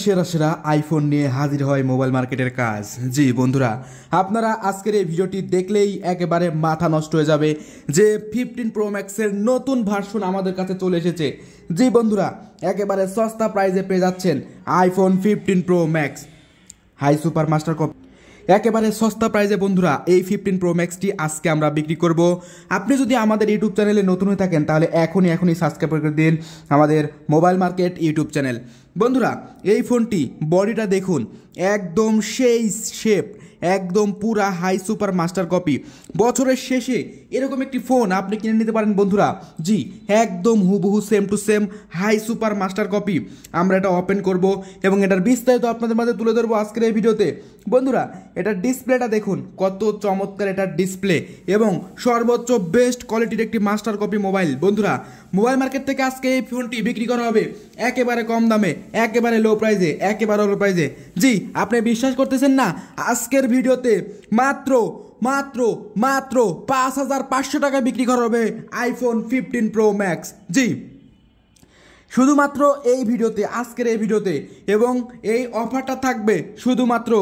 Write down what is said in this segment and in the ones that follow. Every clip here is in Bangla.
সেরা সেরা আইফোন নিয়ে হাজির হয় মোবাইল মার্কেটের কাজ জি বন্ধুরা আপনারা আজকের এই ভিডিওটি দেখলেই একেবারে মাথা নষ্ট হয়ে যাবে যে ফিফটিন প্রো ম্যাক্সের নতুন ভার্সন আমাদের কাছে চলে এসেছে জি বন্ধুরা একেবারে সস্তা প্রাইজে পেয়ে যাচ্ছেন iPhone fifteen pro max high super master copy একেবারে সস্তা প্রাইজে বন্ধুরা এই ফিফটিন প্রো ম্যাক্সটি আজকে আমরা বিক্রি করব আপনি যদি আমাদের ইউটিউব চ্যানেলে নতুন হয়ে থাকেন তাহলে এখনই এখনই সাবস্ক্রাইব করে দিন আমাদের মোবাইল মার্কেট ইউটিউব চ্যানেল বন্ধুরা এই ফোনটি বডিটা দেখুন একদম সেই শেপ একদম পুরা হাই সুপার মাস্টার কপি বছরের শেষে এরকম একটি ফোন আপনি কিনে নিতে পারেন বন্ধুরা জি একদম হুবহু same to same high super master copy আমরা এটা ওপেন করব এবং এটার বিস্তারিত আপনাদের মাঝে তুলে ধরবো আজকের এই ভিডিওতে বন্ধুরা এটার ডিসপ্লেটা দেখুন কত চমৎকার এটার ডিসপ্লে এবং সর্বোচ্চ বেস্ট কোয়ালিটির একটি মাস্টার কপি মোবাইল বন্ধুরা মোবাইল মার্কেট থেকে আজকে এই ফোনটি বিক্রি করা হবে একেবারে কম দামে একেবারে লো প্রাইজে একেবারে লো প্রাইজে জি আপনি বিশ্বাস করতেছেন না আজকের ভিডিওতে মাত্র মাত্র মাত্র পাঁচ হাজার পাঁচশো টাকা বিক্রি করা হবে আইফোন ফিফটিন প্রো ম্যাক্স জি শুধুমাত্র এই ভিডিওতে আজকের এই ভিডিওতে এবং এই অফারটা থাকবে শুধুমাত্র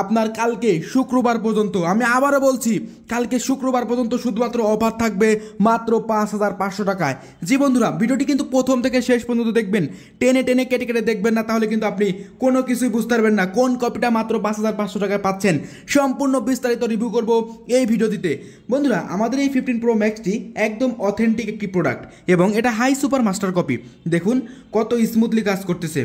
আপনার কালকে শুক্রবার পর্যন্ত আমি আবারও বলছি কালকে শুক্রবার পর্যন্ত শুধুমাত্র অফার থাকবে মাত্র পাঁচ হাজার পাঁচশো টাকায় জি বন্ধুরা ভিডিওটি কিন্তু প্রথম থেকে শেষ পর্যন্ত দেখবেন টেনে টেনে কেটে কেটে দেখবেন না তাহলে কিন্তু আপনি কোনো কিছুই বুঝতে পারবেন না কোন কপিটা মাত্র পাঁচ হাজার পাঁচশো টাকায় পাচ্ছেন সম্পূর্ণ বিস্তারিত রিভিউ করব এই ভিডিওটিতে বন্ধুরা আমাদের এই ফিফটিন প্রো ম্যাক্সটি একদম অথেন্টিক একটি প্রোডাক্ট এবং এটা হাই সুপার মাস্টার কপি দেখুন কত স্মুথলি কাজ করতেছে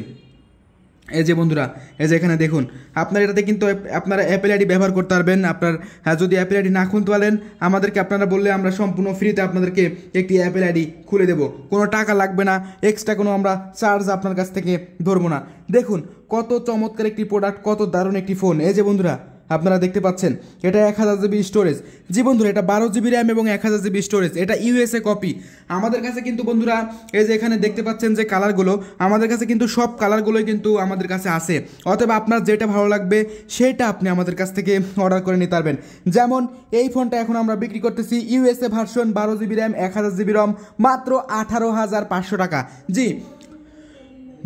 এই যে বন্ধুরা এই যে এখানে দেখুন আপনার এটাতে কিন্তু আপনারা অ্যাপেল আইডি ব্যবহার করতে পারবেন আপনার হ্যাঁ, যদি অ্যাপেল আইডি না খুলতে পারেন আমাদেরকে আপনারা বললে আমরা সম্পূর্ণ ফ্রিতে আপনাদেরকে একটি অ্যাপেল আইডি খুলে দেব কোনো টাকা লাগবে না এক্সট্রা কোনো আমরা চার্জ আপনার কাছ থেকে ধরবো না দেখুন কত চমৎকার একটি প্রোডাক্ট কত দারুণ একটি ফোন এই যে বন্ধুরা আপনারা দেখতে পাচ্ছেন এটা এক হাজার জিবি স্টোরেজ জি বন্ধুরা এটা বারো জিবি র্যাম এবং এক হাজার জিবি স্টোরেজ এটা ইউএসএ কপি আমাদের কাছে কিন্তু বন্ধুরা এই যে এখানে দেখতে পাচ্ছেন যে কালারগুলো আমাদের কাছে কিন্তু সব কালারগুলোই কিন্তু আমাদের কাছে আছে অথবা আপনার যেটা ভালো লাগবে সেটা আপনি আমাদের কাছ থেকে অর্ডার করে নিতে পারবেন যেমন এই ফোনটা এখন আমরা বিক্রি করতেছি ইউএসএ ভার্সন বারো জিবি র্যাম এক হাজার জিবি রম মাত্র আঠারো হাজার পাঁচশো টাকা জি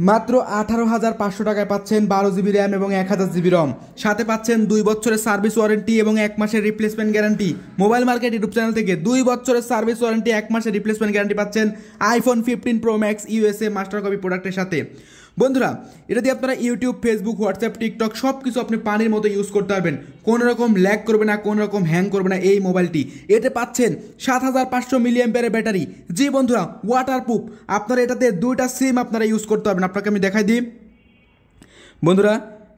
মাত্র আঠারো হাজার পাঁচশো টাকায় পাচ্ছেন বারো জিবি র্যাম এবং এক হাজার জিবি রম সাথে পাচ্ছেন দুই বছরের সার্ভিস ওয়ারেন্টি এবং এক মাসের replacement guarantee mobile market YouTube channel থেকে দুই বছরের সার্ভিস ওয়ারেন্টি এক মাসের রিপ্লেসমেন্ট গ্যারান্টি পাচ্ছেন iPhone fifteen pro max USA master copy প্রোডাক্টের সাথে বন্ধুরা এটা দিয়ে আপনারা ইউটিউব ফেসবুক হোয়াটসঅ্যাপ টিকটক সব কিছু আপনি পানির মতো ইউজ করতে পারবেন কোনো রকম ল্যাক করবে না কোনো রকম হ্যাং করবে না এই মোবাইলটি এতে পাচ্ছেন সাত হাজার পাঁচশো মিলিয়ামপেয়ারের ব্যাটারি জি বন্ধুরা ওয়াটার প্রুফ আপনারা এটাতে দুইটা সিম আপনারা ইউজ করতে পারবেন আপনাকে আমি দেখাই দিই বন্ধুরা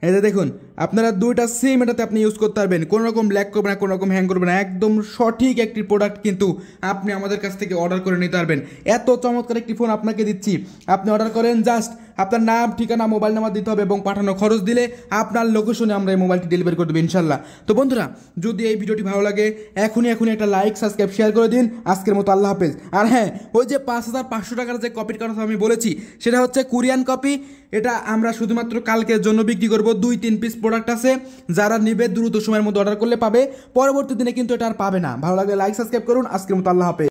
এতে দেখুন আপনারা দুইটা সিম এটাতে আপনি ইউজ করতে পারবেন কোনো রকম ল্যাক করবে না কোনো রকম হ্যাং করবে না একদম সঠিক একটি প্রোডাক্ট কিন্তু আপনি আমাদের কাছ থেকে অর্ডার করে নিতে পারবেন এত চমৎকার একটি ফোন আপনাকে দিচ্ছি আপনি অর্ডার করেন জাস্ট আপনার নাম ঠিকানা মোবাইল নাম্বার দিতে হবে এবং পাঠানো খরচ দিলে আপনার লোকেশনে আমরা এই মোবাইলটি ডেলিভারি করে দেবো ইনশাল্লাহ তো বন্ধুরা যদি এই ভিডিওটি ভালো লাগে এখনই এখনই একটা লাইক সাবস্ক্রাইব শেয়ার করে দিন আজকের মতো আল্লাহ হাফেজ আর হ্যাঁ ওই যে পাঁচ হাজার পাঁচশো টাকার যে কপির কথা আমি বলেছি সেটা হচ্ছে কোরিয়ান কপি এটা আমরা শুধুমাত্র কালকের জন্য বিক্রি করব দুই তিন পিস প্রোডাক্ট আছে যারা নিবে দ্রুত সময়ের মধ্যে অর্ডার করলে পাবে পরবর্তী দিনে কিন্তু এটা আর পাবে না ভালো লাগলে লাইক সাবস্ক্রাইব করুন আজকের মতো আল্লাহ হাফেজ